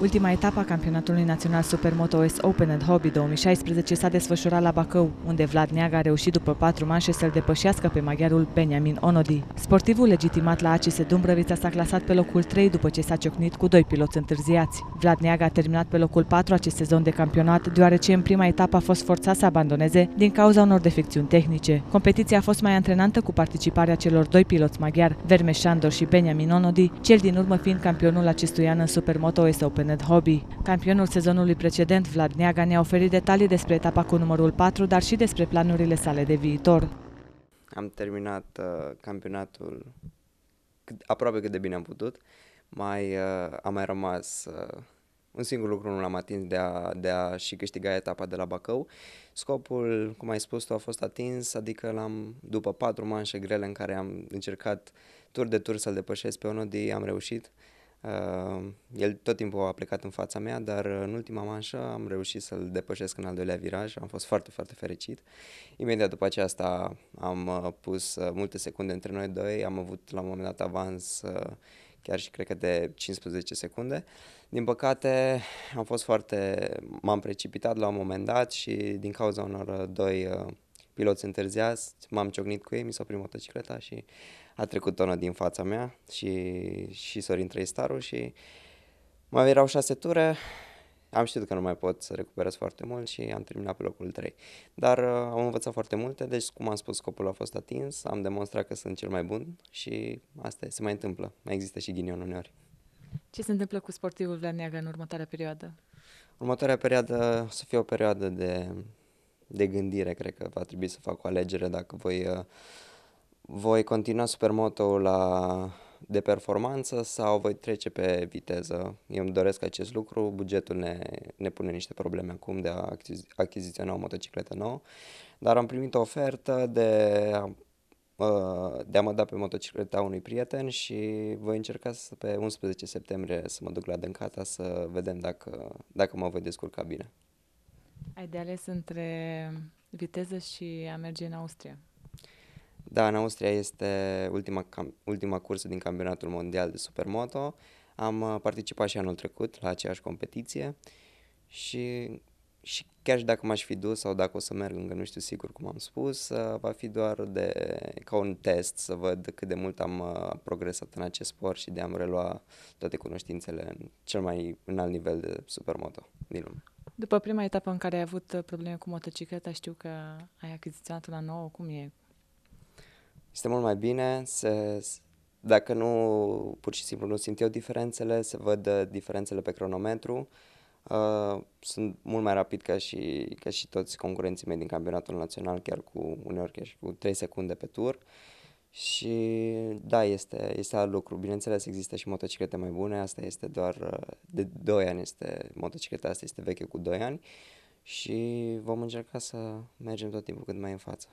Ultima etapă a campionatului național Supermoto S Open and Hobby 2016 s-a desfășurat la Bacău, unde Vlad Neaga a reușit după patru manșe să-l depășească pe maghiarul Benjamin Onodi. Sportivul legitimat la ACS Dumbrăvița s-a clasat pe locul 3 după ce s-a ciocnit cu doi piloți întârziați. Vlad Neaga a terminat pe locul 4 acest sezon de campionat, deoarece în prima etapă a fost forțat să abandoneze din cauza unor defecțiuni tehnice. Competiția a fost mai antrenantă cu participarea celor doi piloți maghiari, Verme și Benjamin Onodi, cel din urmă fiind campionul acestui an în Supermoto S Open Sânet Hobby. Campionul sezonului precedent, Vlad Neaga, ne-a oferit detalii despre etapa cu numărul 4, dar și despre planurile sale de viitor. Am terminat uh, campionatul cât, aproape cât de bine am putut. Mai uh, a mai rămas uh, un singur lucru nu l-am atins de a, de a și câștiga etapa de la Bacău. Scopul, cum ai spus tu, a fost atins, adică l-am, după patru manșe grele în care am încercat tur de tur să-l depășesc pe unul de am reușit. Uh, el tot timpul a plecat în fața mea, dar uh, în ultima manșă am reușit să-l depășesc în al doilea viraj, am fost foarte, foarte fericit. Imediat după aceasta am uh, pus multe secunde între noi doi, am avut la un moment dat avans chiar și cred că de 15 secunde. Din păcate am fost foarte, m-am precipitat la un moment dat și din cauza unor doi uh, pilot întârziați, m-am ciocnit cu ei, mi s-a oprit motocicleta și a trecut tonă din fața mea și, și Sorin Trăistaru și mai erau șase ture, am știut că nu mai pot să recuperez foarte mult și am terminat pe locul 3. Dar uh, am învățat foarte multe, deci cum am spus, scopul a fost atins, am demonstrat că sunt cel mai bun și asta se mai întâmplă. Mai există și ghinion uneori. Ce se întâmplă cu sportivul Vlad Neagră în următoarea perioadă? Următoarea perioadă o să fie o perioadă de de gândire, cred că va trebui să fac o alegere dacă voi, uh, voi continua supermoto la de performanță sau voi trece pe viteză. Eu îmi doresc acest lucru, bugetul ne, ne pune niște probleme acum de a achizi- achiziționa o motocicletă nouă, dar am primit o ofertă de a, uh, de a mă da pe motocicleta unui prieten și voi încerca să pe 11 septembrie să mă duc la Dâncata să vedem dacă, dacă mă voi descurca bine. Ai de ales între viteză și a merge în Austria. Da, în Austria este ultima, cam, ultima cursă din campionatul mondial de supermoto. Am uh, participat și anul trecut la aceeași competiție și, și chiar și dacă m-aș fi dus sau dacă o să merg, încă nu știu sigur cum am spus, uh, va fi doar de, ca un test să văd cât de mult am uh, progresat în acest sport și de a a-mi relua toate cunoștințele în cel mai înalt nivel de supermoto din lume. După prima etapă în care ai avut uh, probleme cu motocicleta, știu că ai achiziționat una nouă. Cum e? Este mult mai bine. Se, dacă nu, pur și simplu nu simt eu diferențele, se văd uh, diferențele pe cronometru. Uh, sunt mult mai rapid ca și, ca și toți concurenții mei din campionatul național, chiar cu uneori chiar și cu 3 secunde pe tur. Uh, și da, este, este alt lucru. Bineînțeles, există și motociclete mai bune, asta este doar de 2 ani, este motocicleta asta este veche cu 2 ani și vom încerca să mergem tot timpul cât mai în față.